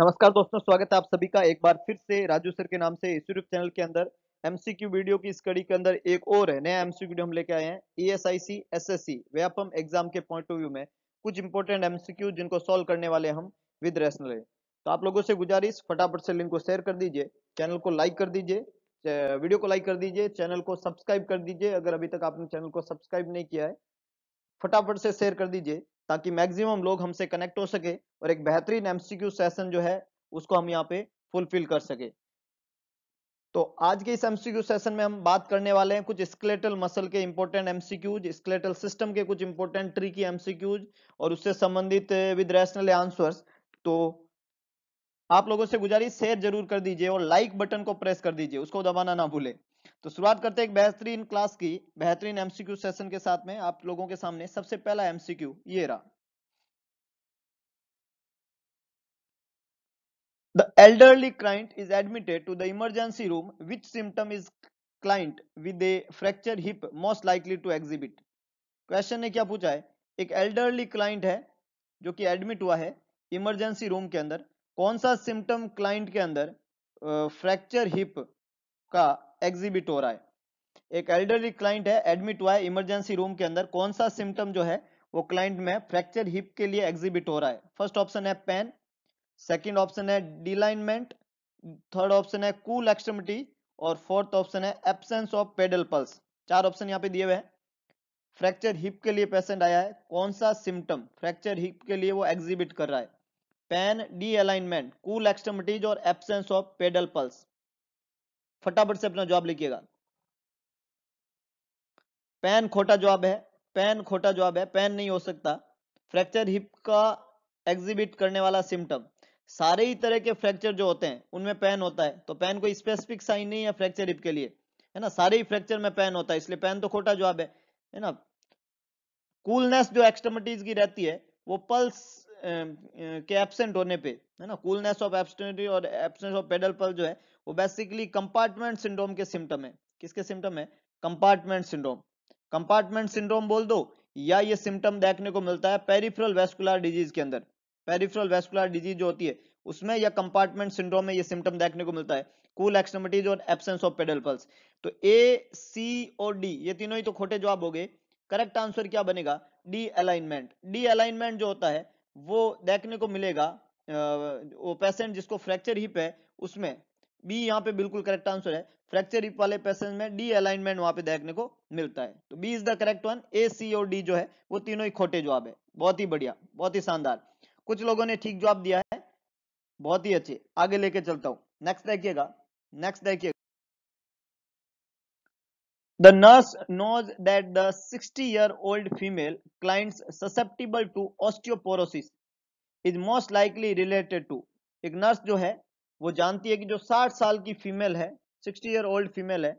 नमस्कार दोस्तों स्वागत है आप सभी का एक बार फिर से राजू सर के नाम से इस यूट्यूब चैनल के अंदर एमसीक्यू वीडियो की स्टडी के अंदर एक और है नया एमसीक्यू वीडियो हम लेके आए हैं ईएसआईसी एसएससी व्यापम एग्जाम के पॉइंट ऑफ व्यू में कुछ इंपोर्टेंट एमसीक्यू जिनको सॉल्व करने वाले हम विद रेशनल तो आप लोगों से गुजारिश फटाफट से लिंक को शेयर कर दीजिए चैनल को लाइक कर दीजिए वीडियो को लाइक कर दीजिए चैनल को सब्सक्राइब कर दीजिए अगर अभी तक आपने चैनल को सब्सक्राइब नहीं किया है फटाफट से शेयर कर दीजिए ताकि मैक्सिमम लोग हमसे कनेक्ट हो सके और एक बेहतरीन एमसीक्यू सेशन जो है उसको हम यहाँ पे फुलफिल कर सके तो आज के इस एमसीक्यू सेशन में हम बात करने वाले हैं कुछ स्केलेटल मसल के इम्पोर्टेंट एमसीक्यूज स्केलेटल सिस्टम के कुछ इंपोर्टेंट ट्री की एमसीक्यूज और उससे संबंधित विद रैशनल आंसर्स तो आप लोगों से गुजारिश शेयर जरूर कर दीजिए और लाइक बटन को प्रेस कर दीजिए उसको दबाना ना भूले तो शुरुआत करते हैं एक बेहतरीन क्लास की बेहतरीन एमसीक्यू सेशन के साथ में आप लोगों के सामने सबसे पहला एमसीक्यू ये रहा the elderly client is admitted to the emergency room which symptom is client with a fracture hip most likely to exhibit question ने क्या पूछा है एक एल्डरली क्लाइंट है जो कि एडमिट हुआ है इमरजेंसी रूम के अंदर कौन सा सिम्टम क्लाइंट के अंदर फ्रैक्चर हिप का एग्जिबिट हो रहा है एक एल्डरली क्लाइंट है एडमिट हुआ है इमरजेंसी रूम के अंदर कौन सा सिम्टम जो है वो क्लाइंट में फ्रैक्चर हिप के लिए एग्जिबिट हो रहा है फर्स्ट ऑप्शन है पेन सेकेंड ऑप्शन है डिलाइनमेंट थर्ड ऑप्शन है कूल एक्सट्रीमिटी और फोर्थ ऑप्शन है एबसेंस ऑफ पेडल पल्स चार ऑप्शन यहाँ पे दिए हुए हैं फ्रैक्चर हिप के लिए पेशेंट आया है कौन सा सिम्टम फ्रैक्चर हिप के लिए वो एग्जिबिट कर रहा है pain dealignment cool extremities और एबसेंस ऑफ पेडल पल्स फटाफट से अपना जवाब लिखिएगा पैन खोटा जवाब है पैन खोटा जवाब है पैन नहीं हो सकता फ्रैक्चर हिप का एग्जिबिट करने वाला सिम्टम सारे ही तरह के फ्रैक्चर जो होते हैं उनमें पैन होता है तो पैन कोई स्पेसिफिक साइन नहीं है फ्रैक्चर हिप के लिए है ना सारे ही फ्रैक्चर में पैन होता है इसलिए पैन तो खोटा जवाब है है ना कूलनेस जो एक्सट्रमिटीज की रहती है वो पल्स के एबसेंट होने पे है ना कूलनेस ऑफ एब्सटेनिटी और एब्सेंस ऑफ पेडल पल्स जो है वो बेसिकली कंपार्टमेंट सिंड्रोम के सिम्टम है किसके सिम्टम है कंपार्टमेंट सिंड्रोम कंपार्टमेंट सिंड्रोम बोल दो या ये सिम्टम देखने को मिलता है पेरिफ्रल वेस्कुलर डिजीज के अंदर पेरिफ्रल वेस्कुलर डिजीज जो होती है उसमें या कंपार्टमेंट सिंड्रोम में ये सिम्टम देखने को मिलता है कूल एक्सट्रीमिटीज और एब्सेंस ऑफ पेडल पल्स तो ए सी और डी ये तीनों ही तो खोटे जवाब हो गए करेक्ट आंसर क्या बनेगा डी अलाइनमेंट डी अलाइनमेंट जो होता है वो देखने को मिलेगा वो पेशेंट जिसको फ्रैक्चर हिप है उसमें बी यहाँ पे बिल्कुल करेक्ट आंसर है फ्रैक्चर वाले पैसेज में डी अलाइनमेंट वहां पे देखने को मिलता है तो B is the correct one A C और डी जो है वो तीनों ही खोटे जवाब है बहुत ही बढ़िया बहुत ही शानदार कुछ लोगों ने ठीक जवाब दिया है बहुत ही अच्छे आगे लेके चलता हूं नेक्स्ट देखिएगा नेक्स्ट देखिएगा the nurse knows that the sixty year old female client susceptible to osteoporosis is most likely related to एक नर्स जो है वो जानती है कि जो 60 साल की फीमेल है 60 ईयर ओल्ड फीमेल है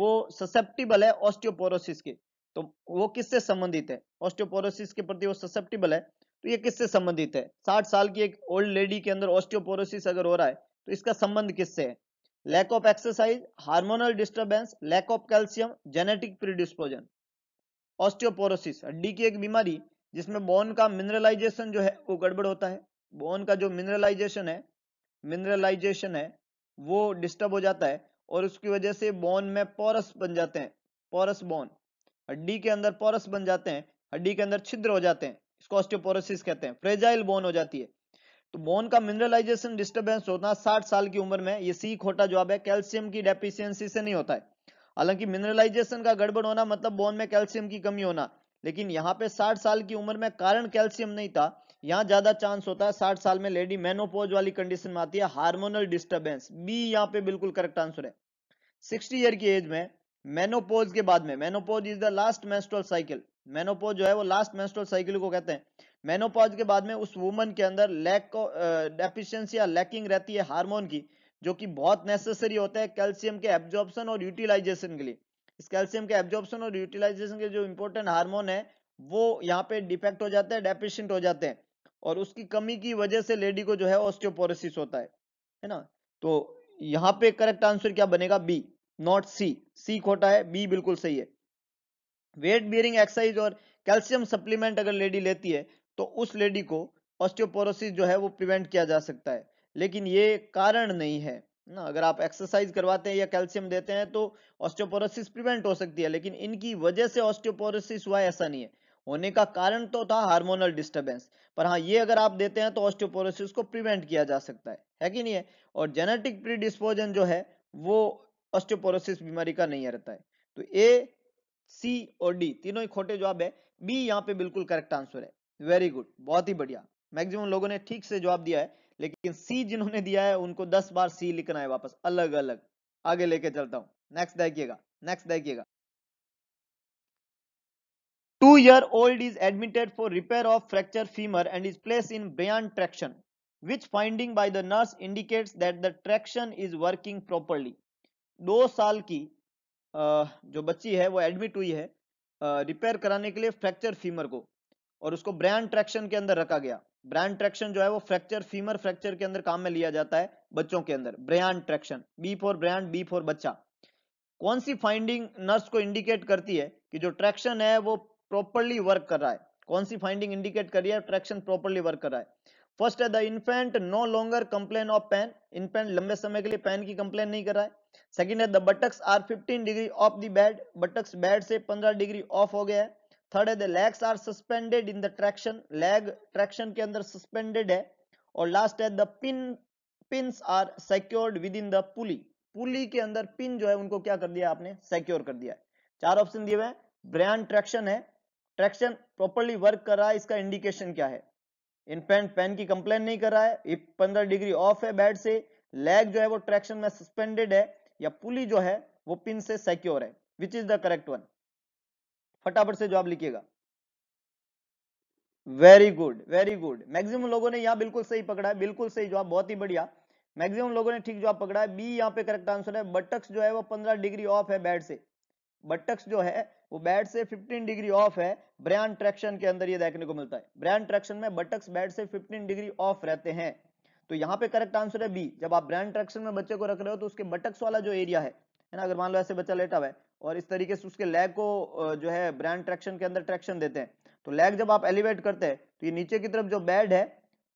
वो ससेप्टिबल है ऑस्टियोपोरोसिस के तो वो किससे संबंधित है ऑस्टियोपोरोसिस के प्रति वो ससेप्टिबल है तो ये किससे संबंधित है 60 साल की एक ओल्ड लेडी के अंदर ऑस्टियोपोरोसिस अगर हो रहा है तो इसका संबंध किससे है lack of exercise hormonal disturbance lack of calcium genetic predisposition osteoporosis हड्डी की एक बीमारी जिसमें बोन का मिनरलाइजेशन जो है वो गड़बड़ होता है बोन का जो मिनरलाइजेशन है मिनरलाइजेशन है वो डिस्टर्ब हो जाता है और उसकी वजह से बोन में पोरस बन जाते हैं पोरस बोन हड्डी के अंदर पोरस बन जाते हैं हड्डी के अंदर छिद्र हो जाते हैं इसको ऑस्टियोपोरोसिस कहते हैं फ्रेजाइल बोन हो जाती है तो बोन का मिनरलाइजेशन डिस्टर्बेंस होना साठ साल की उम्र में ये सी खोटा जवाब है कैल्शियम की डेफिशियंसी से नहीं होता है हालांकि मिनरलाइजेशन का गड़बड़ होना मतलब बोन में कैल्शियम की कमी होना लेकिन यहाँ पे 60 साल की उम्र में कारण कैल्शियम नहीं था यहाँ ज्यादा चांस होता है साठ साल में लेडी मेनोपोज वाली कंडीशन में आती है हार्मोनल डिस्टर्बेंस बी यहाँ पे बिल्कुल करेक्ट आंसर है सिक्सटी ईयर की एज में मेनोपोज के बाद में menopause is the last menstrual cycle menopause जो है वो लास्ट मेस्ट्रोल साइकिल को कहते हैं मेनोपोज के बाद में उस वुमन के अंदर लैक डेफिशिएंसी या लैकिंग रहती है हार्मोन की जो कि बहुत नेसेसरी होता है कैल्शियम के एब्जॉर्प्शन और यूटिलाइजेशन के लिए इस कैल्शियम के एब्जॉर्प्शन और यूटिलाइजेशन के जो इंपॉर्टेंट हार्मोन है वो यहाँ पे डिफेक्ट हो जाते हैं डेफिशियंट हो जाते हैं और उसकी कमी की वजह से लेडी को जो है ऑस्टियोपोरोसिस होता है है ना तो यहाँ पे करेक्ट आंसर क्या बनेगा बी नॉट सी सी खोटा है बी बिल्कुल सही है वेट बियरिंग एक्सरसाइज और कैल्शियम सप्लीमेंट अगर लेडी लेती है तो उस लेडी को ऑस्टियोपोरोसिस जो है वो प्रिवेंट किया जा सकता है लेकिन ये कारण नहीं है ना अगर आप एक्सरसाइज करवाते हैं या कैल्शियम देते हैं तो ऑस्टियोपोरोसिस प्रिवेंट हो सकती है लेकिन इनकी वजह से ऑस्टियोपोरोसिस हुआ ऐसा नहीं है होने का कारण तो था हार्मोनल डिस्टरबेंस पर हाँ ये अगर आप देते हैं तो ऑस्टियोपोरोसिस को प्रिवेंट किया जा सकता है है कि नहीं है और जेनेटिक प्रीडिस्पोजन जो है वो ऑस्टियोपोरोसिस बीमारी का नहीं रहता है तो ए सी और डी तीनों ही खोटे जवाब है बी यहाँ पे बिल्कुल करेक्ट आंसर है वेरी गुड बहुत ही बढ़िया मैक्सिमम लोगों ने ठीक से जवाब दिया है लेकिन सी जिन्होंने दिया है उनको दस बार सी लिखना है वापस अलग अलग आगे लेके चलता हूँ नेक्स्ट देखिएगा नेक्स्ट देखिएगा two year old is admitted for repair of fracture femur and is place in buoyant traction which finding by the nurse indicates that the traction is working properly दो साल की जो बच्ची है वो एडमिट हुई है रिपेयर कराने के लिए फ्रैक्चर फीमर को और उसको ब्रांड ट्रैक्शन के अंदर रखा गया ब्रांड ट्रैक्शन जो है वो फ्रैक्चर फीमर फ्रैक्चर के अंदर काम में लिया जाता है बच्चों के अंदर Bryant traction B for Bryant B for बच्चा कौन सी फाइंडिंग नर्स को इंडिकेट करती है कि जो ट्रैक्शन है वो प्रॉपरली वर्क कर रहा है कौन सी फाइंडिंग इंडिकेट कर रही है ट्रैक्शन प्रॉपरली वर्क कर रहा है फर्स्ट है the infant no longer complain of pain infant लंबे समय के लिए पेन की कंप्लेन नहीं कर रहा है सेकंड है the buttocks are 15 degree off the bed buttocks bed से 15 डिग्री ऑफ हो गया है थर्ड है the legs are suspended in the traction leg traction के अंदर सस्पेंडेड है और लास्ट है the pin pins are secured with in the pulley pulley के अंदर पिन जो है उनको क्या कर दिया आपने सिक्योर कर दिया है चार ऑप्शन दिए हुए हैं ब्रांड ट्रैक्शन है ट्रैक्शन प्रॉपरली वर्क कर रहा है इसका इंडिकेशन क्या है इनफेंट पेन की कंप्लेन नहीं कर रहा है पंद्रह डिग्री ऑफ है बेड से लेग जो है वो ट्रैक्शन में सस्पेंडेड है या पुली जो है वो पिन से सेक्योर है which is the correct one फटाफट से जवाब लिखिएगा very good very good maximum लोगों ने यहां बिल्कुल सही पकड़ा है बिल्कुल सही जवाब बहुत ही बढ़िया मैक्सिमम लोगों ने ठीक जवाब पकड़ा है बी यहां पे करेक्ट आंसर है बटक्स जो है वो पंद्रह डिग्री ऑफ है बेड से बटक्स जो है वो बैट से 15 डिग्री ऑफ है ब्रयान ट्रैक्शन के अंदर ये देखने को मिलता है ब्रयान ट्रैक्शन में बटक्स बैट से 15 डिग्री ऑफ रहते हैं तो यहाँ पे करेक्ट आंसर है बी जब आप ब्रैंड ट्रैक्शन में बच्चे को रख रहे हो तो उसके बटक्स वाला जो एरिया है ना अगर मान लो ऐसे बच्चा लेटा हुआ है और इस तरीके से उसके लेग को जो है ब्रैंड ट्रैक्शन के अंदर ट्रैक्शन देते हैं तो लेग जब आप एलिवेट करते हैं तो ये नीचे की तरफ जो बेड है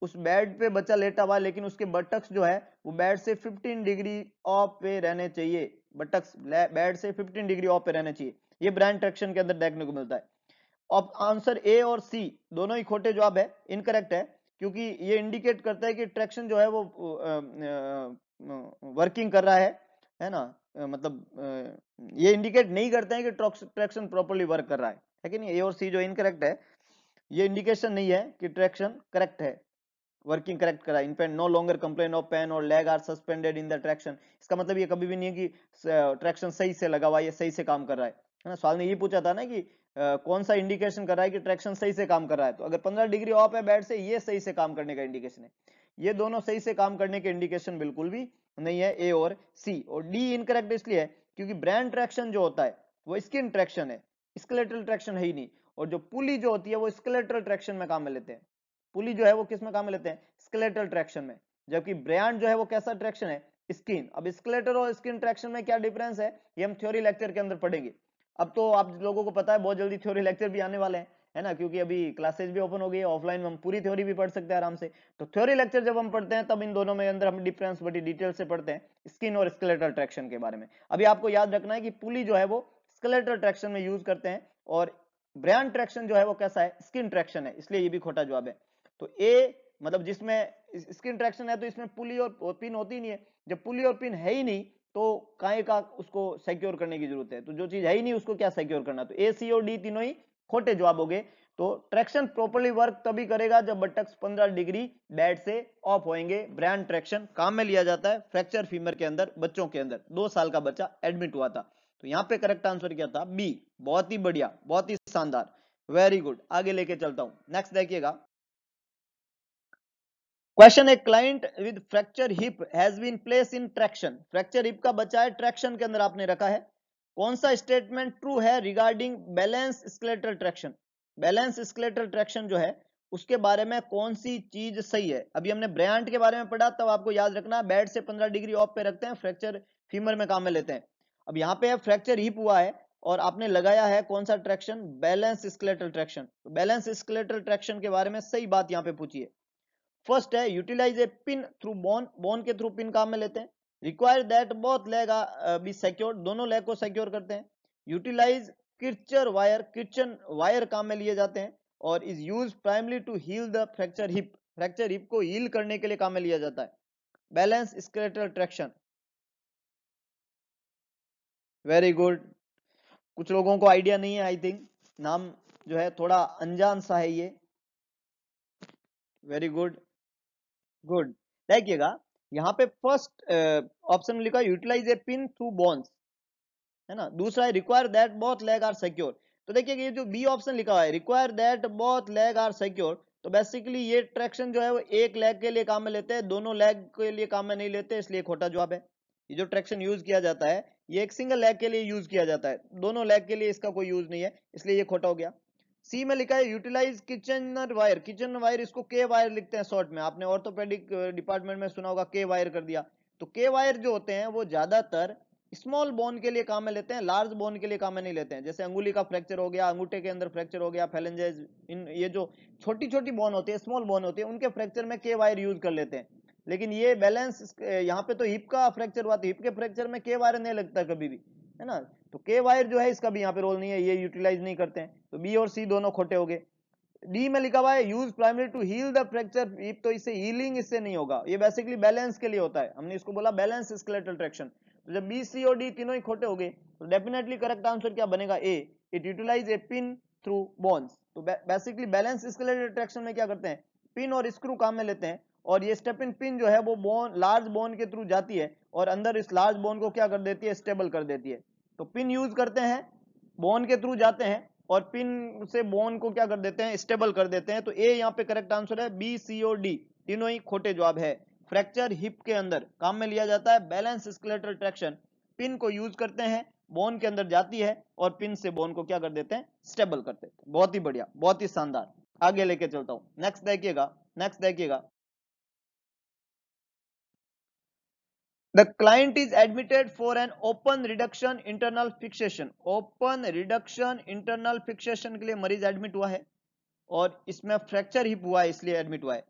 उस बेड पे बच्चा लेटा हुआ है लेकिन उसके बटक्स जो है वो बेड से 15 डिग्री ऑफ पे रहने चाहिए बटक्स बैड से 15 डिग्री ऑफ पे रहना चाहिए ये ब्रांड ट्रैक्शन के अंदर देखने को मिलता है अब आंसर ए और सी दोनों ही खोटे जवाब है इनकरेक्ट है क्योंकि ये इंडिकेट करता है कि ट्रैक्शन जो है वो वर्किंग कर रहा है है ना मतलब ये इंडिकेट नहीं करते हैं कि ट्रैक्शन प्रॉपरली वर्क कर रहा है है कि नहीं ए और सी जो इनकरेक्ट है ये इंडिकेशन नहीं है कि ट्रैक्शन करेक्ट है वर्किंग करेक्ट करा pain no longer complain of pain और leg are suspended in the traction इसका मतलब ये कभी भी नहीं है कि ट्रैक्शन सही से लगा हुआ है सही से काम कर रहा है है ना सवाल ने ये पूछा था ना कि कौन सा इंडिकेशन कर रहा है कि ट्रैक्शन सही से काम कर रहा है तो अगर 15 डिग्री ऑफ है बैट से ये सही से काम करने का इंडिकेशन है ये दोनों सही से काम करने के इंडिकेशन बिल्कुल भी नहीं है ए और सी और डी इनकरेक्ट इसलिए क्योंकि ब्रांड ट्रैक्शन जो होता है वो स्किन ट्रैक्शन है स्केलेटल ट्रैक्शन है ही नहीं और जो पुली जो होती है वो स्केलेटल ट्रैक्शन में काम में लेते हैं पुली जो है वो किस में काम लेते हैं स्केलेटल ट्रैक्शन में जबकि ब्रयांड जो है वो कैसा ट्रैक्शन है स्किन अब स्केलेटल और स्किन ट्रैक्शन में क्या डिफरेंस है ये हम थ्योरी लेक्चर के अंदर पढ़ेंगे अब तो आप लोगों को पता है बहुत जल्दी थ्योरी लेक्चर भी आने वाले हैं है ना क्योंकि अभी क्लासेज भी ओपन हो गई है ऑफलाइन में हम पूरी थ्योरी भी पढ़ सकते हैं आराम से तो थ्योरी लेक्चर जब हम पढ़ते हैं तब इन दोनों में अंदर हम डिफरेंस बड़ी डिटेल से पढ़ते हैं स्किन और स्केलेटल ट्रैक्शन के बारे में अभी आपको याद रखना है कि पुली जो है वो स्केलेटल ट्रैक्शन में यूज करते हैं और ब्रांड ट्रैक्शन जो है वो कैसा है स्किन ट्रैक्शन है इसलिए ये भी खोटा जवाब है तो ए मतलब जिसमें स्किन ट्रैक्शन है तो इसमें पुली और पिन होती नहीं है जब पुली और पिन है ही नहीं तो काय का उसको सिक्योर करने की जरूरत है तो जो चीज है ही नहीं उसको क्या सिक्योर करना तो ए सी और डी तीनों ही खोटे जवाब हो गए तो ट्रैक्शन प्रॉपरली वर्क तभी करेगा जब बटक्स 15 डिग्री बैड से ऑफ होएंगे ब्रांड ट्रैक्शन काम में लिया जाता है फ्रैक्चर फीमर के अंदर बच्चों के अंदर दो साल का बच्चा एडमिट हुआ था तो यहाँ पे करेक्ट आंसर क्या था बी बहुत ही बढ़िया बहुत ही शानदार वेरी गुड आगे लेके चलता हूं नेक्स्ट देखिएगा क्वेश्चन है client with fracture hip has been place in traction fracture hip का बचा है ट्रैक्शन के अंदर आपने रखा है कौन सा स्टेटमेंट ट्रू है regarding balance skeletal traction balance skeletal traction जो है उसके बारे में कौन सी चीज सही है अभी हमने ब्रांड के बारे में पढ़ा तब आपको याद रखना बेड से 15 डिग्री ऑफ पे रखते हैं फ्रैक्चर फीमर में काम में लेते हैं अब यहाँ पे फ्रैक्चर हिप हुआ है और आपने लगाया है कौन सा traction balance skeletal traction balance skeletal traction के बारे में सही बात यहाँ पे पूछिए फर्स्ट है utilize a pin through bone bone के थ्रू पिन काम में लेते हैं require that both leg be secure दोनों लेग को सिक्योर करते हैं यूटिलाइज किचर वायर किचन वायर काम में लिए जाते हैं और is use primarily to heal the fracture hip fracture hip को हील करने के लिए काम में लिया जाता है balance skeletal traction very good कुछ लोगों को आइडिया नहीं है आई थिंक नाम जो है थोड़ा अनजान सा है ये वेरी गुड गुड देखिएगा यहाँ पे फर्स्ट ऑप्शन में लिखा utilise a pin through bones है ना दूसरा है require that both leg are secure तो देखिए ये जो बी ऑप्शन लिखा हुआ है require that both leg are secure तो बेसिकली ये ट्रैक्शन जो है वो एक लेग के लिए काम में लेते हैं दोनों लेग के लिए काम में नहीं लेते इसलिए खोटा जवाब है ये जो ट्रैक्शन यूज किया जाता है ये एक सिंगल लेग के लिए यूज किया जाता है दोनों लेग के लिए इसका कोई यूज नहीं है इसलिए ये खोटा हो गया सी में लिखा है utilise Kirschner wire kitchen wire इसको के वायर लिखते हैं शॉर्ट में आपने ऑर्थोपेडिक डिपार्टमेंट uh, में सुना होगा के वायर कर दिया तो के वायर जो होते हैं वो ज्यादातर स्मॉल बोन के लिए काम में लेते हैं लार्ज बोन के लिए काम में नहीं लेते हैं जैसे अंगुली का फ्रैक्चर हो गया अंगूठे के अंदर फ्रैक्चर हो गया फैलेंजेज इन ये जो छोटी छोटी बोन होती है स्मॉल बोन होती है उनके फ्रैक्चर में के वायर यूज कर लेते हैं लेकिन ये बैलेंस uh, यहाँ पे तो हिप का फ्रैक्चर हुआ तो हिप के फ्रैक्चर में के वायर नहीं लगता कभी भी है ना तो के वायर जो है इसका भी यहाँ पे रोल नहीं है ये यूटिलाइज नहीं करते हैं तो बी और सी दोनों खोटे हो गए डी में लिखा हुआ है use primary to heal the fracture तो इससे हीलिंग इससे नहीं होगा ये बेसिकली बैलेंस के लिए होता है हमने इसको बोला बैलेंस स्केलेटल ट्रैक्शन तो जब बी सी और डी तीनों ही खोटे हो गए तो डेफिनेटली करेक्ट आंसर क्या बनेगा A it utilise a pin through bones तो बेसिकली बैलेंस स्केलेटल ट्रैक्शन में क्या करते हैं पिन और स्क्रू काम में लेते हैं और ये स्टेप इन पिन जो है वो बोन लार्ज बोन के थ्रू जाती है और अंदर इस लार्ज बोन को क्या कर देती है स्टेबल कर देती है तो पिन यूज करते हैं बोन के थ्रू जाते हैं और पिन से बोन को क्या कर देते हैं स्टेबल कर देते हैं तो ए यहाँ पे करेक्ट आंसर है बी सी और डी तीनों ही खोटे जवाब है फ्रैक्चर हिप के अंदर काम में लिया जाता है बैलेंस स्कलेटर ट्रैक्शन पिन को यूज करते हैं बोन के अंदर जाती है और पिन से बोन को क्या कर देते हैं स्टेबल कर देते हैं बहुत ही बढ़िया बहुत ही शानदार आगे लेके चलता हूं नेक्स्ट देखिएगा नेक्स्ट देखिएगा The client is admitted for an open reduction internal fixation. Open reduction internal fixation के लिए मरीज एडमिट हुआ है और इसमें फ्रैक्चर हिप हुआ है इसलिए एडमिट हुआ है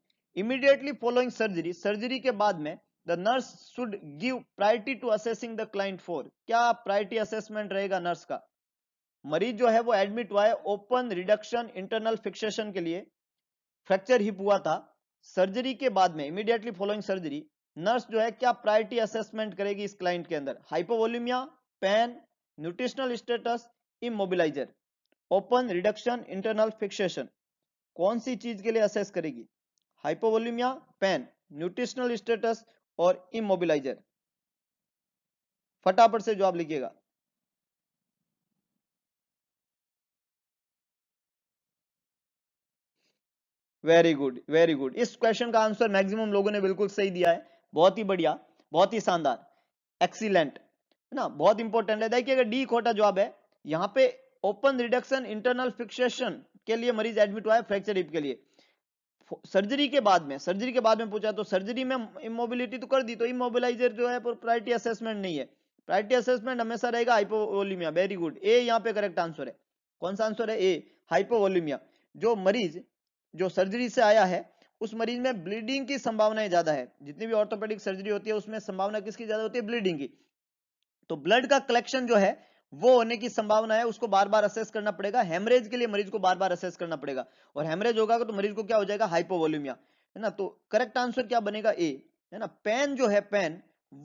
इमीडिएटली फॉलोइंग सर्जरी सर्जरी के बाद में the nurse should give priority to assessing the client for क्या प्रायोरिटी असेसमेंट रहेगा नर्स का मरीज जो है वो एडमिट हुआ है ओपन रिडक्शन इंटरनल फिक्सेशन के लिए फ्रैक्चर हिप हुआ था सर्जरी के बाद में इमीडिएटली फॉलोइंग सर्जरी नर्स जो है क्या प्रायोरिटी असेसमेंट करेगी इस क्लाइंट के अंदर hypovolaemia pain nutritional status immobiliser open reduction internal fixation कौन सी चीज के लिए असेस करेगी हाइपोवोल्यूमिया पेन न्यूट्रिशनल स्टेटस और इमोबिलाइजर फटाफट से जवाब लिखिएगा वेरी गुड वेरी गुड इस क्वेश्चन का आंसर मैक्सिमम लोगों ने बिल्कुल सही दिया है बहुत ही बढ़िया बहुत ही शानदार एक्सीलेंट है ना बहुत इंपॉर्टेंट है देखिए अगर डी खोटा जवाब है यहाँ पे ओपन रिडक्शन इंटरनल फिक्सेशन के लिए मरीज एडमिट हुआ है फ्रैक्चर हिप के लिए सर्जरी के बाद में सर्जरी के बाद में पूछा तो सर्जरी में इमोबिलिटी तो कर दी तो इमोबिलाईजर जो है प्रायोरिटी असेसमेंट नहीं है प्रायोरिटी असेसमेंट हमेशा रहेगा हाइपोवोलिमिया वेरी गुड ए यहाँ पे करेक्ट आंसर है कौन सा आंसर है ए हाइपोवोलिमिया जो मरीज जो सर्जरी से आया है उस मरीज में ब्लीडिंग की संभावनाएं ज्यादा है जितनी भी ऑर्थोपेडिक सर्जरी होती है उसमें संभावना किसकी ज्यादा होती है ब्लीडिंग की तो ब्लड का कलेक्शन जो है वो होने की संभावना है उसको बार बार असेस करना पड़ेगा हेमरेज के लिए मरीज को बार बार असेस करना पड़ेगा और हेमरेज होगा तो मरीज को क्या हो जाएगा हाइपोवोल्यूमिया है ना तो करेक्ट आंसर क्या बनेगा ए है ना पेन जो है पेन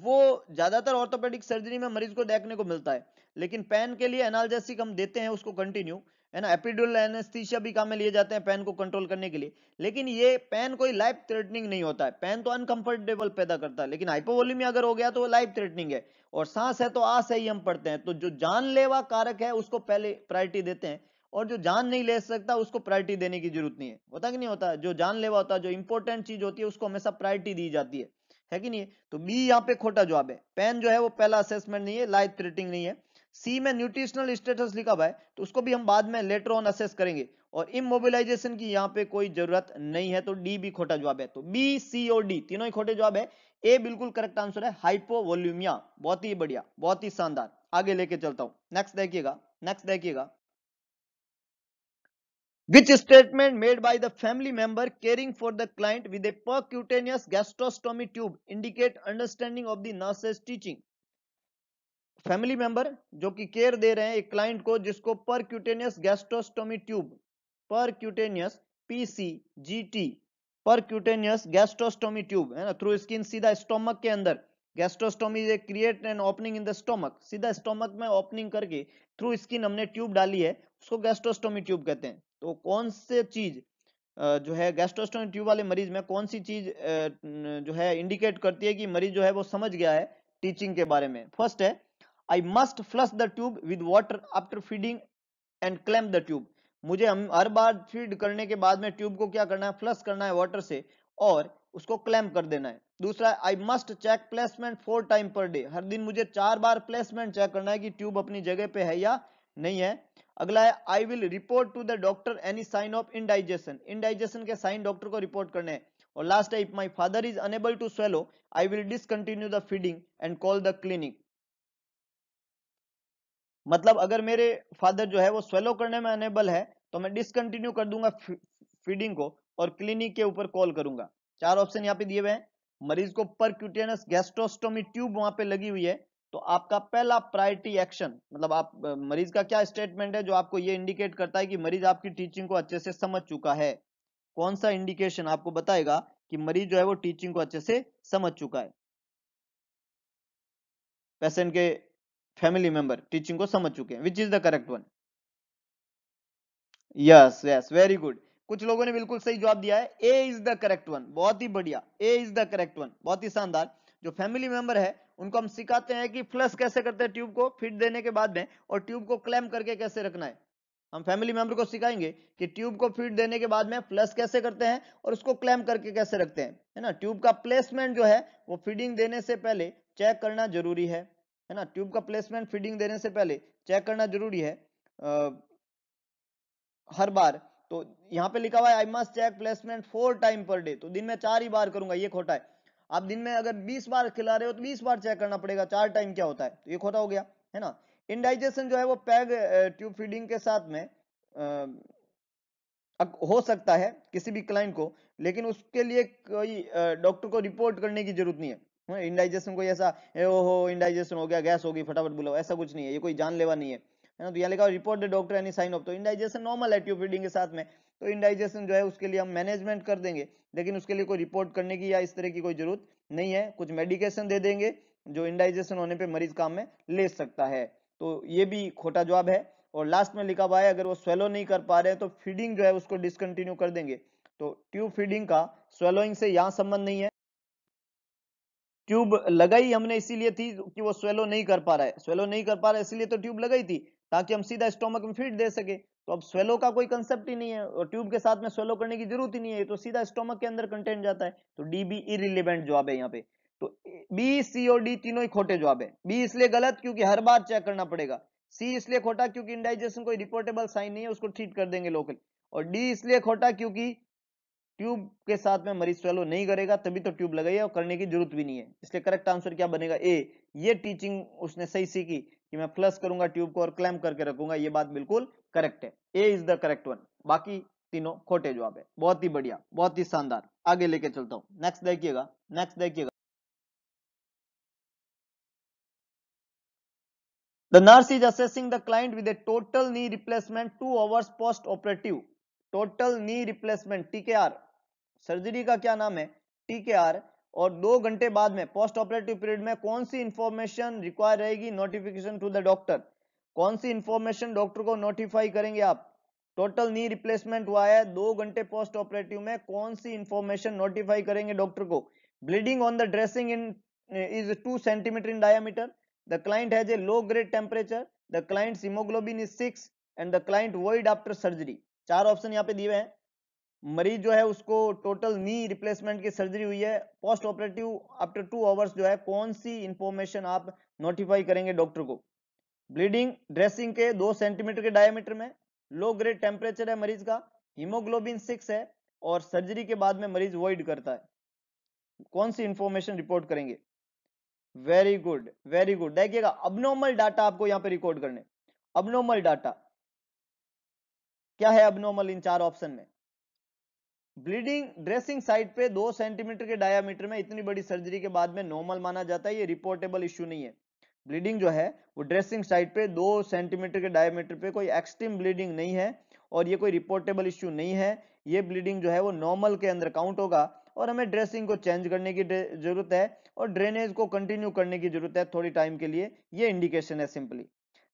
वो ज्यादातर ऑर्थोपेडिक सर्जरी में मरीज को देखने को मिलता है लेकिन पेन के लिए एनालजेसिक हम देते हैं उसको कंटिन्यू है ना एपिडोल एनेस्थीसिया भी काम में लिए जाते हैं पेन को कंट्रोल करने के लिए लेकिन ये पेन कोई लाइफ थ्रेटनिंग नहीं होता है पेन तो अनकंफर्टेबल पैदा करता है लेकिन हाइपोवोलिमिया अगर हो गया तो वो लाइफ थ्रेटनिंग है और सांस है तो आस है ही हम पढ़ते हैं तो जो जानलेवा कारक है उसको पहले प्रायोरिटी देते हैं और जो जान नहीं ले सकता उसको प्रायोरिटी देने की जरूरत नहीं है होता कि नहीं होता जो जानलेवा होता है जो इंपॉर्टेंट चीज होती है उसको हमेशा प्रायोरिटी दी जाती है है कि नहीं तो बी यहाँ पे खोटा जवाब है पेन जो है वो पहला असेसमेंट नहीं है लाइफ थ्रेटिंग नहीं है सी में न्यूट्रिशनल स्टेटस लिखा हुआ है तो उसको भी हम बाद में लेटर ऑन असेस करेंगे और इमोबिलाईजेशन की यहाँ पे कोई जरूरत नहीं है तो डी भी खोटा जवाब है तो बी सी और डी तीनों ही खोटे जवाब है ए बिल्कुल करेक्ट आंसर है हाइपोवोल्यूमिया बहुत ही बढ़िया बहुत ही शानदार आगे लेके चलता हूं नेक्स्ट देखिएगा नेक्स्ट देखिएगा which statement made by the family member caring for the client with a percutaneous gastrostomy tube indicate understanding of the nurse's teaching family member जो कि केयर दे रहे हैं एक क्लाइंट को जिसको percutaneous gastrostomy tube percutaneous T percutaneous gastrostomy tube है ना through skin सीधा स्टोमक के अंदर gastrostomy create an opening in the stomach सीधा स्टोमक में ओपनिंग करके थ्रू स्किन हमने ट्यूब डाली है उसको गैस्ट्रोस्टोमी ट्यूब कहते हैं तो कौन से चीज जो है गैस्ट्रोस्टोमी ट्यूब वाले मरीज में कौन सी चीज जो है इंडिकेट करती है कि मरीज जो है वो समझ गया है टीचिंग के बारे में फर्स्ट है I must flush the tube with water after feeding and clamp the tube मुझे हम हर बार फीड करने के बाद में ट्यूब को क्या करना है फ्लश करना है वाटर से और उसको क्लैम कर देना है दूसरा I must check placement four time per day हर दिन मुझे चार बार प्लेसमेंट चेक करना है कि ट्यूब अपनी जगह पे है या नहीं है अगला है I will report to the doctor any sign of indigestion indigestion के साइन डॉक्टर को रिपोर्ट करने हैं और लास्ट है if my father is unable to swallow I will discontinue the feeding and call the clinic मतलब अगर मेरे father जो है वो स्वेलो करने में अनेबल है तो मैं डिसकंटिन्यू कर दूंगा फीडिंग को और क्लिनिक के ऊपर कॉल करूंगा चार ऑप्शन यहाँ पे दिए हुए हैं मरीज को पर क्यूटेनस गैस्ट्रोस्टोमी ट्यूब वहां पे लगी हुई है तो आपका पहला प्रायोरिटी एक्शन मतलब आप मरीज का क्या स्टेटमेंट है जो आपको ये इंडिकेट करता है कि मरीज आपकी टीचिंग को अच्छे से समझ चुका है कौन सा इंडिकेशन आपको बताएगा कि मरीज जो है वो टीचिंग को अच्छे से समझ चुका है पेशेंट के फैमिली मेंबर टीचिंग को समझ चुके हैं which is the correct one yes yes very good कुछ लोगों ने बिल्कुल सही जवाब दिया है A is the correct one बहुत ही बढ़िया A is the correct one बहुत ही शानदार जो फैमिली मेंबर है उनको हम सिखाते हैं कि फ्लश कैसे करते हैं ट्यूब को फिट देने के बाद में और ट्यूब को क्लैम करके कैसे रखना है हम फैमिली मेंबर को सिखाएंगे कि ट्यूब को फिट देने के बाद में प्लस कैसे करते हैं और उसको क्लैम करके कैसे रखते हैं है ना ट्यूब का प्लेसमेंट जो है वो फीडिंग देने से पहले चेक करना जरूरी है है ना ट्यूब का प्लेसमेंट फीडिंग देने से पहले चेक करना जरूरी है आ, हर बार तो यहाँ पे लिखा हुआ है I must check placement four time per day तो दिन में चार ही बार करूंगा ये खोटा है आप दिन में अगर 20 बार खिला रहे हो तो 20 बार चेक करना पड़ेगा चार टाइम क्या होता है तो ये खोटा हो गया है ना इंडाइजेशन जो है वो पैग ट्यूब फीडिंग के साथ में आ, हो सकता है किसी भी क्लाइंट को लेकिन उसके लिए कोई डॉक्टर को रिपोर्ट करने की जरूरत नहीं है इंडाइजेशन हाँ, कोई ऐसा ओहो इंडाइजेशन हो गया गैस होगी फटाफट बुलाओ ऐसा कुछ नहीं है ये कोई जानलेवा नहीं है है ना तो यहाँ लिखा report the doctor any sign of तो इंडाइजेशन नॉर्मल है ट्यूब फीडिंग के साथ में तो इंडाइजेशन जो है उसके लिए हम मैनेजमेंट कर देंगे लेकिन उसके लिए कोई रिपोर्ट करने की या इस तरह की कोई जरूरत नहीं है कुछ मेडिकेशन दे देंगे जो इंडाइजेशन होने पर मरीज काम में ले सकता है तो ये भी खोटा जवाब है और लास्ट में लिखा हुआ है अगर वो स्वेलो नहीं कर पा रहे हैं तो फीडिंग जो है उसको डिसकंटिन्यू कर देंगे तो ट्यूब फीडिंग का स्वेलोइंग से यहाँ संबंध नहीं है ट्यूब लगाई हमने इसीलिए थी कि वो स्वेलो नहीं कर पा रहा है स्वेलो नहीं कर पा रहा है इसीलिए तो ट्यूब लगाई थी ताकि हम सीधा स्टोमक में फीड दे सके तो अब स्वेलो का कोई कंसेप्ट ही नहीं है और ट्यूब के साथ में स्वेलो करने की जरूरत ही नहीं है तो सीधा स्टोमक के अंदर कंटेंट जाता है तो डी बी इरिलेवेंट जवाब है यहाँ पे तो बी सी और डी तीनों ही खोटे जवाब है बी इसलिए गलत क्योंकि हर बार चेक करना पड़ेगा सी इसलिए खोटा क्योंकि इंडाइजेशन कोई रिपोर्टेबल साइन नहीं है उसको ट्रीट कर देंगे लोकल और डी इसलिए खोटा क्योंकि ट्यूब के साथ में मरीज स्वेलो नहीं करेगा तभी तो ट्यूब लगाई और करने की जरूरत भी नहीं है इसलिए करेक्ट आंसर क्या बनेगा ए ये टीचिंग उसने सही सीखी कि मैं फ्लश करूंगा ट्यूब को और क्लैम करके रखूंगा ये बात बिल्कुल करेक्ट है A is the correct one बाकी तीनों खोटे जवाब है बहुत ही बढ़िया बहुत ही शानदार आगे लेके चलता हूं नेक्स्ट देखिएगा नेक्स्ट देखिएगा The nurse is assessing the client with a total knee replacement two hours post operative. Total knee replacement TKR surgery का क्या नाम है टीकेआर और दो घंटे बाद में पोस्ट ऑपरेटिव पीरियड में कौन सी इंफॉर्मेशन रिक्वायर रहेगी नोटिफिकेशन टू द डॉक्टर कौन सी इंफॉर्मेशन डॉक्टर को नोटिफाई करेंगे आप टोटल नी रिप्लेसमेंट हुआ है दो घंटे पोस्ट ऑपरेटिव में कौन सी इंफॉर्मेशन नोटिफाई करेंगे डॉक्टर को bleeding on the dressing in is two centimetre in diameter the client has a low grade temperature the client haemoglobin is six and the client void after surgery चार option यहाँ पे दिए हैं मरीज जो है उसको टोटल नी रिप्लेसमेंट की सर्जरी हुई है post operative after two hours जो है कौन सी इंफॉर्मेशन आप नोटिफाई करेंगे डॉक्टर को ब्लीडिंग ड्रेसिंग के दो सेंटीमीटर के डायमीटर में लो ग्रेड टेम्परेचर है मरीज का हीमोग्लोबिन सिक्स है और सर्जरी के बाद में मरीज वॉइड करता है कौन सी इंफॉर्मेशन रिपोर्ट करेंगे वेरी गुड वेरी गुड देखिएगा अबनॉर्मल डाटा आपको यहां पे रिकॉर्ड करने अबनॉर्मल डाटा क्या है अबनॉर्मल इन चार ऑप्शन में ब्लीडिंग ड्रेसिंग साइट पे दो सेंटीमीटर के डायामीटर में इतनी बड़ी सर्जरी के बाद में नॉर्मल माना जाता है ये रिपोर्टेबल इश्यू नहीं है ब्लीडिंग जो है वो ड्रेसिंग साइट पे दो सेंटीमीटर के डायामीटर पे कोई एक्सट्रीम ब्लीडिंग नहीं है और ये कोई रिपोर्टेबल इश्यू नहीं है ये ब्लीडिंग जो है वो नॉर्मल के अंदर काउंट होगा और हमें ड्रेसिंग को चेंज करने की जरूरत है और ड्रेनेज को कंटिन्यू करने की जरूरत है थोड़ी टाइम के लिए ये इंडिकेशन है सिंपली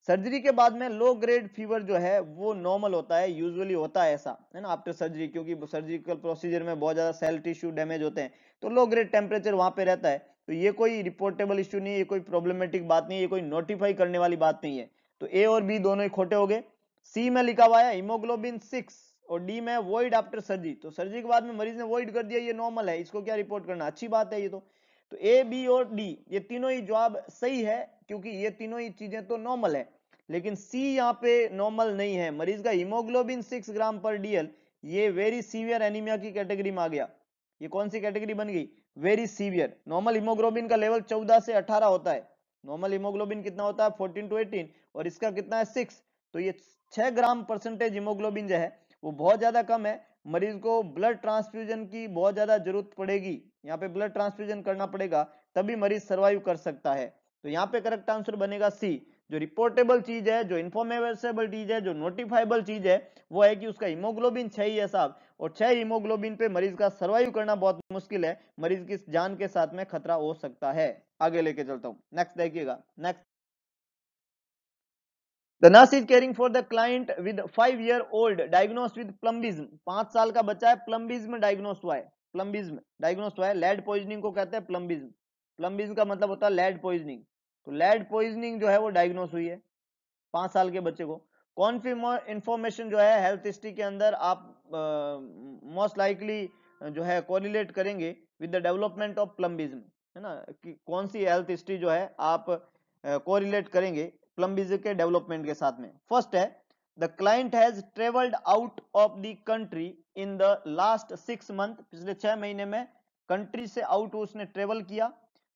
सर्जरी के बाद में लो ग्रेड फीवर जो है वो नॉर्मल होता है यूजुअली होता है ऐसा है ना आफ्टर सर्जरी क्योंकि सर्जिकल प्रोसीजर में बहुत ज्यादा सेल टिश्यू डैमेज होते हैं तो लो ग्रेड टेम्परेचर वहां पे रहता है तो ये कोई रिपोर्टेबल इश्यू नहीं है ये कोई प्रॉब्लमेटिक बात नहीं है ये कोई नोटिफाई करने वाली बात नहीं है तो ए और बी दोनों ही खोटे हो गए सी में लिखा हुआ है हिमोग्लोबिन सिक्स और डी में वॉइड आफ्टर सर्जरी तो सर्जरी के बाद में मरीज ने वॉइड कर दिया ये नॉर्मल है इसको क्या रिपोर्ट करना अच्छी बात है ये तो तो ए बी और डी ये तीनों ही जवाब सही है क्योंकि ये तीनों ही चीजें तो नॉर्मल है लेकिन सी यहाँ पे नॉर्मल नहीं है मरीज का haemoglobin six gram per dL ये वेरी सीवियर एनीमिया की कैटेगरी में आ गया ये कौन सी कैटेगरी बन गई वेरी सीवियर नॉर्मल हिमोग्लोबिन का लेवल चौदह से अठारह होता है नॉर्मल हिमोग्लोबिन कितना होता है फोर्टीन टू एटीन और इसका कितना है सिक्स तो ये छह ग्राम परसेंटेज हिमोग्लोबिन जो है वो बहुत ज्यादा कम है मरीज को ब्लड ट्रांसफ्यूजन की बहुत ज्यादा जरूरत पड़ेगी यहाँ पे ब्लड ट्रांसफ्यूजन करना पड़ेगा तभी मरीज सर्वाइव कर सकता है तो यहाँ पे करेक्ट आंसर बनेगा सी जो रिपोर्टेबल चीज है जो इन्फॉर्मेबल चीज है जो नोटिफाइबल चीज है वो है कि उसका हिमोग्लोबिन छह ही है साहब और छह हिमोग्लोबिन पे मरीज का सर्वाइव करना बहुत मुश्किल है मरीज की जान के साथ में खतरा हो सकता है आगे लेके चलता हूँ नेक्स्ट देखिएगा next The nurse is caring for the client with five year old diagnosed with plumbism. पांच साल का बच्चा है प्लम्बिज्म डायग्नोस्ट हुआ है प्लम्बिज्म डायग्नोस हुआ है लेड पॉइजनिंग को कहते हैं प्लम्बिज्म प्लम्बिज्म का मतलब होता है लेड पॉइजनिंग तो लेड पॉइजनिंग जो है वो डायग्नोस हुई है पांच साल के बच्चे को कौन सी इंफॉर्मेशन जो है हेल्थ हिस्ट्री के अंदर आप मोस्ट uh, लाइकली जो है कोरिलेट करेंगे with the development of plumbism है ना कि कौन सी हेल्थ हिस्ट्री जो है आप कोरिलेट uh, करेंगे प्लम्बिज्म के डेवलपमेंट के साथ में फर्स्ट है the client has travelled out of the country in the last six month पिछले छह महीने में कंट्री से आउट उसने ट्रेवल किया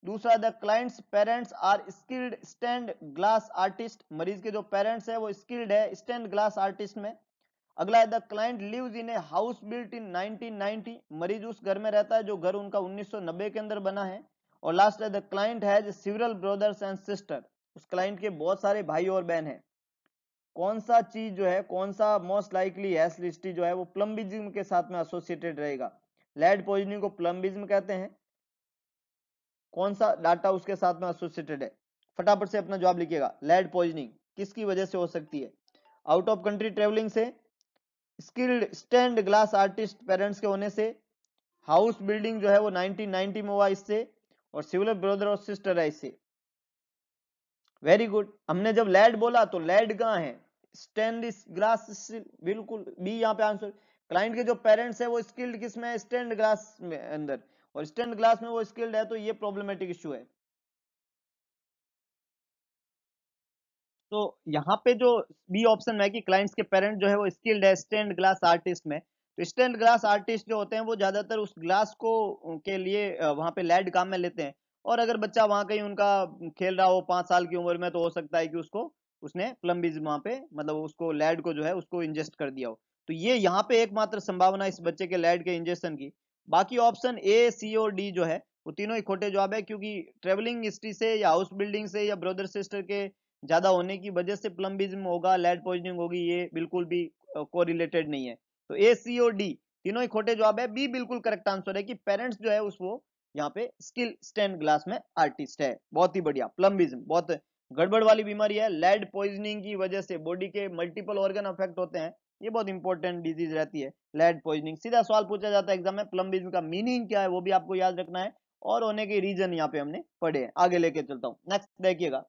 दूसरा the client's parents are skilled stained glass artist मरीज के जो पेरेंट्स है वो स्किल्ड है स्टैंड ग्लास आर्टिस्ट में अगला है the client live in a house built in 1990 मरीज उस घर में रहता है जो घर उनका 1990 के अंदर बना है और लास्ट है the client has several brothers and sister उस क्लाइंट के बहुत सारे भाई और बहन है कौन सा चीज जो है कौन सा मोस्ट लाइकली जो है वो प्लम्बिज्म के साथ में एसोसिएटेड रहेगा लेड पॉइजनिंग को प्लम्बिज्म कहते हैं कौन सा डाटा उसके साथ में एसोसिएटेड है फटाफट से अपना जवाब लिखिएगा लेड पॉइजनिंग किसकी वजह से हो सकती है आउट ऑफ कंट्री ट्रेवलिंग से skilled stained glass artist parents के होने से हाउस बिल्डिंग जो है वो 1990 में हुआ इससे और सिविल ब्रदर और सिस्टर है इससे वेरी गुड हमने जब लेड बोला तो लेड कहाँ है स्टैंड ग्लास बिल्कुल बी यहाँ पे आंसर क्लाइंट के जो पेरेंट्स है वो स्किल्ड किसमें में स्टैंड ग्लास में अंदर और स्टेंड ग्लास में वो स्किल्ड है तो ये प्रॉब्लमेटिक इश्यू है तो यहाँ पे जो बी ऑप्शन है कि क्लाइंट्स के पेरेंट जो है वो स्किल्ड है स्टेंड ग्लास आर्टिस्ट में तो स्टेंड ग्लास आर्टिस्ट जो होते हैं वो ज्यादातर उस ग्लास को के लिए वहाँ पे लैड काम में लेते हैं और अगर बच्चा वहाँ कहीं उनका खेल रहा हो पाँच साल की उम्र में तो हो सकता है कि उसको उसने प्लम्बिज वहाँ पे मतलब उसको लैड को जो है उसको इंजेस्ट कर दिया हो तो ये यहाँ पे एकमात्र संभावना इस बच्चे के लैड के इंजेक्शन की बाकी ऑप्शन ए सी और डी जो है वो तीनों ही खोटे जवाब है क्योंकि ट्रेवलिंग हिस्ट्री से या हाउस बिल्डिंग से या ब्रदर सिस्टर के ज़्यादा होने की वजह से प्लम्बिज्म होगा लेड पॉइजनिंग होगी ये बिल्कुल भी को रिलेटेड नहीं है तो ए सी और डी तीनों ही खोटे जवाब है बी बिल्कुल करेक्ट आंसर है कि पेरेंट्स जो है उस वो यहाँ पे स्किल स्टैंड ग्लास में आर्टिस्ट है बहुत ही बढ़िया प्लम्बिज्म बहुत गड़बड़ वाली बीमारी है लेड पॉइजनिंग की वजह से बॉडी के मल्टीपल ऑर्गन अफेक्ट होते हैं ये बहुत इंपॉर्टेंट डिजीज रहती है लेड पॉइजनिंग सीधा सवाल पूछा जाता है एग्जाम में प्लम्बिज्म का मीनिंग क्या है वो भी आपको याद रखना है और होने के रीजन यहाँ पे हमने पढ़े हैं आगे लेके चलता हूँ नेक्स्ट देखिएगा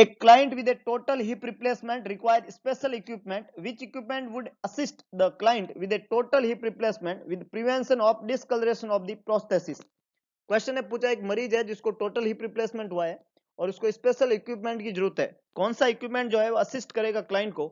एक client with a total hip replacement require special equipment which equipment would assist the client with a total hip replacement with prevention of discolouration of the prosthesis question ने पूछा एक मरीज है जिसको टोटल हिप रिप्लेसमेंट हुआ है और उसको स्पेशल इक्विपमेंट की जरूरत है कौन सा इक्विपमेंट जो है वो असिस्ट करेगा क्लाइंट को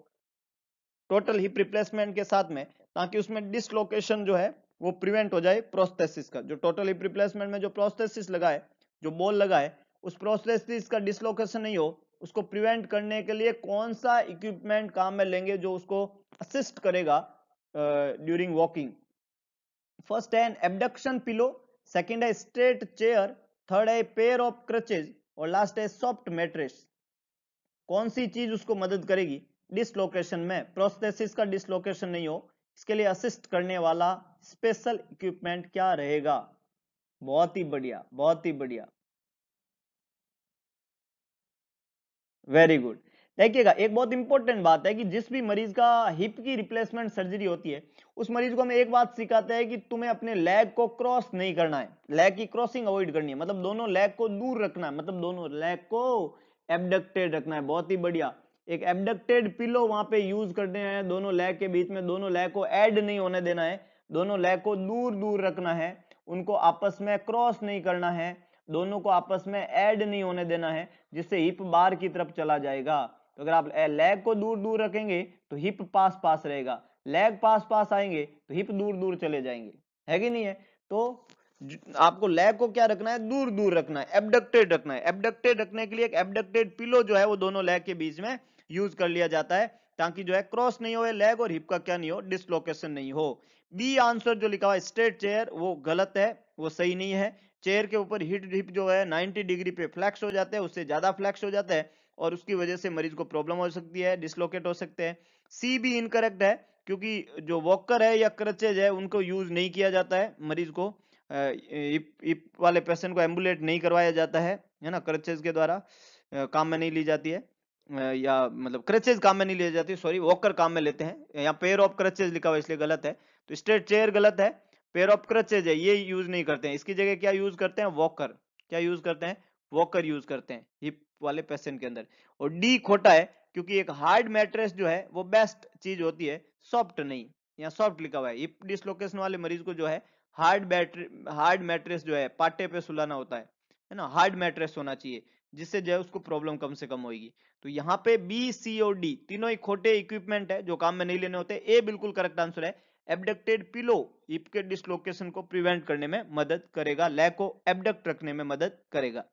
टोटल हिप रिप्लेसमेंट के साथ में ताकि उसमें डिसलोकेशन जो है वो प्रिवेंट हो जाए प्रोस्थेसिस का जो टोटल हिप रिप्लेसमेंट में जो प्रोस्थेसिस लगा है जो बॉल लगा है उस प्रोस्थेसिस का डिसलोकेशन नहीं हो उसको प्रिवेंट करने के लिए कौन सा इक्विपमेंट काम में लेंगे जो उसको असिस्ट करेगा ड्यूरिंग वॉकिंग फर्स्ट है एबडक्शन पिलो सेकेंड है स्ट्रेट चेयर थर्ड है पेयर ऑफ क्रचेज और लास्ट है सॉफ्ट मैट्रिक्स कौन सी चीज उसको मदद करेगी डिसलोकेशन में प्रोस्थेसिस का डिसलोकेशन नहीं हो इसके लिए असिस्ट करने वाला स्पेशल इक्विपमेंट क्या रहेगा बहुत ही बढ़िया बहुत ही बढ़िया वेरी गुड देखिएगा एक बहुत इंपॉर्टेंट बात है कि जिस भी मरीज का हिप की रिप्लेसमेंट सर्जरी होती है उस मरीज को हम एक बात सिखाते हैं कि तुम्हें अपने लेग को क्रॉस नहीं करना है लेग की क्रॉसिंग अवॉइड करनी है मतलब दोनों लेग को दूर रखना है मतलब दोनों लेग को एबडक्टेड रखना है बहुत ही बढ़िया एक एबडक्टेड पिलो वहां पे यूज करने हैं दोनों लेग के बीच में दोनों लेग को एड नहीं होने देना है दोनों लेग को दूर दूर रखना है उनको आपस में क्रॉस नहीं करना है दोनों को आपस में एड नहीं होने देना है जिससे हिप बार की तरफ चला जाएगा तो अगर आप लेग को दूर दूर रखेंगे तो हिप पास पास रहेगा लेग पास पास आएंगे तो हिप दूर दूर चले जाएंगे है कि नहीं है तो आपको लेग को क्या रखना है दूर दूर रखना है एबडक्टेड रखना है एबडक्टेड रखने के लिए एक एबडक्टेड पिलो जो है वो दोनों लेग के बीच में यूज कर लिया जाता है ताकि जो है क्रॉस नहीं हो लेग और हिप का क्या नहीं हो डिसलोकेशन नहीं हो बी आंसर जो लिखा हुआ स्ट्रेट चेयर वो गलत है वो सही नहीं है चेयर के ऊपर हिट हिप जो है 90 डिग्री पे फ्लैक्स हो जाते हैं उससे ज्यादा फ्लैक्स हो जाता है और उसकी वजह से मरीज को प्रॉब्लम हो सकती है डिसलोकेट हो सकते हैं सी भी इनकरेक्ट है क्योंकि जो वॉकर है या क्रचेज है उनको यूज नहीं किया जाता है मरीज को इप, इप वाले पेशेंट को एम्बुलेट नहीं करवाया जाता है है ना क्रचेज के द्वारा काम में नहीं ली जाती है या मतलब क्रचेज काम में नहीं ली जाती सॉरी वॉकर काम में लेते हैं यहाँ पेयर ऑफ क्रचेज लिखा हुआ इसलिए गलत है तो स्ट्रेट चेयर गलत है पेयर ऑफ क्रचेज है ये यूज नहीं करते हैं इसकी जगह क्या यूज करते हैं वॉकर क्या यूज करते हैं वॉकर यूज करते हैं हिप वाले पेशेंट के अंदर और डी खोटा है क्योंकि एक हार्ड मैट्रेस जो है वो बेस्ट चीज होती है सॉफ्ट नहीं यहाँ सॉफ्ट लिखा हुआ है हिप डिसलोकेशन वाले मरीज को जो है हार्ड बैटरी हार्ड मैट्रेस जो है पाटे पे सुलाना होता है है ना हार्ड मैट्रेस होना चाहिए जिससे जो है उसको प्रॉब्लम कम से कम होगी तो यहाँ पे बी सी और डी तीनों ही खोटे इक्विपमेंट है जो काम में नहीं लेने होते ए बिल्कुल करेक्ट आंसर है एबडक्टेड पिलो हिप के डिसलोकेशन को प्रिवेंट करने में मदद करेगा लैको एबडक्ट रखने में मदद करेगा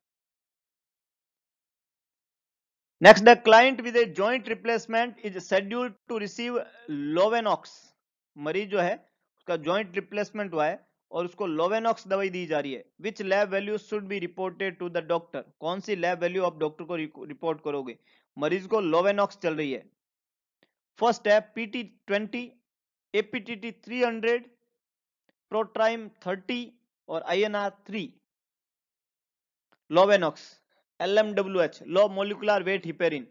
Next, the client with a joint replacement is scheduled to receive Lovenox. mari jo hai uska joint replacement hua hai aur usko Lovenox dawai di ja rahi hai Which lab value should be reported to the doctor? kaun si lab value aap doctor ko report karoge मरीज ko Lovenox chal rahi hai first step pt 20 aptt 300 protrim 30 thirty और I N Lovenox L M W H low molecular weight heparin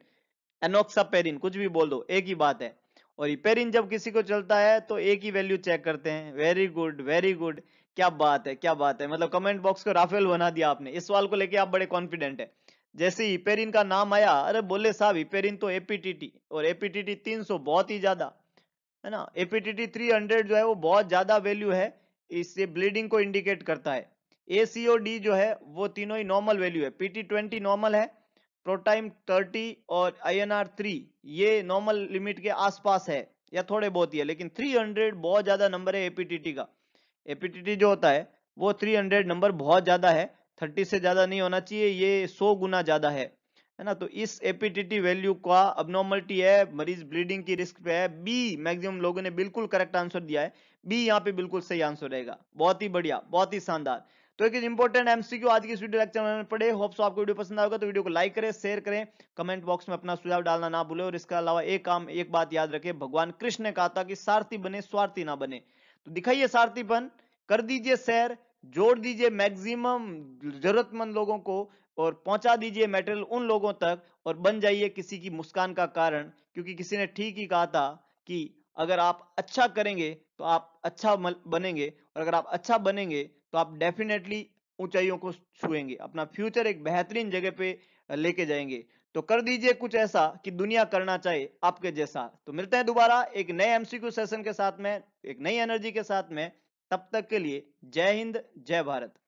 enoxaparin कुछ भी बोल दो एक ही बात है और हिपेरिन जब किसी को चलता है तो एक ही वैल्यू चेक करते हैं वेरी गुड वेरी गुड क्या बात है क्या बात है मतलब कमेंट बॉक्स को राफेल बना दिया आपने इस सवाल को लेके आप बड़े कॉन्फिडेंट है जैसे हिपेरिन का नाम आया अरे बोले साहब हिपेरिन तो एपीटीटी और एपीटीटी 300 बहुत ही ज्यादा है ना एपीटीटी 300 जो है वो बहुत ज्यादा वैल्यू है इससे ब्लीडिंग को इंडिकेट करता है ए सी ओ डी जो है वो तीनों ही नॉर्मल वैल्यू है पीटी ट्वेंटी नॉर्मल है प्रोटाइम थर्टी और आई एन आर थ्री ये नॉर्मल लिमिट के आसपास है या थोड़े बहुत ही है लेकिन थ्री हंड्रेड बहुत ज्यादा नंबर है एपीटीटी का एपीटीटी जो होता है वो थ्री हंड्रेड नंबर बहुत ज्यादा है थर्टी से ज्यादा नहीं होना चाहिए ये सौ गुना ज्यादा है है ना तो इस एपीटीटी वैल्यू का अबनॉर्मलिटी है मरीज ब्लीडिंग की रिस्क पे है बी मैक्सिमम लोगों ने बिल्कुल करेक्ट आंसर दिया है बी यहाँ पे बिल्कुल सही आंसर रहेगा बहुत ही बढ़िया बहुत ही शानदार तो एक इंपॉर्टेंट एमसीक्यू आज की इस वीडियो लेक्चर में पढ़े होप सो तो आपको वीडियो पसंद आएगा तो वीडियो को लाइक करें शेयर करें कमेंट बॉक्स में अपना सुझाव डालना ना भूले और इसके अलावा एक काम एक बात याद रखे भगवान कृष्ण ने कहा था कि सारथी बने स्वार्थी ना बने तो दिखाइए सारथीपन कर दीजिए शेयर जोड़ दीजिए मैक्सिमम जरूरतमंद लोगों को और पहुंचा दीजिए मेटेरियल उन लोगों तक और बन जाइए किसी की मुस्कान का कारण क्योंकि किसी ने ठीक ही कहा था कि अगर आप अच्छा करेंगे तो आप अच्छा बनेंगे और अगर आप अच्छा बनेंगे तो आप डेफिनेटली ऊंचाइयों को छुएंगे अपना फ्यूचर एक बेहतरीन जगह पे लेके जाएंगे तो कर दीजिए कुछ ऐसा कि दुनिया करना चाहे आपके जैसा तो मिलते हैं दोबारा एक नए एमसीक्यू सेशन के साथ में एक नई एनर्जी के साथ में तब तक के लिए जय हिंद जय भारत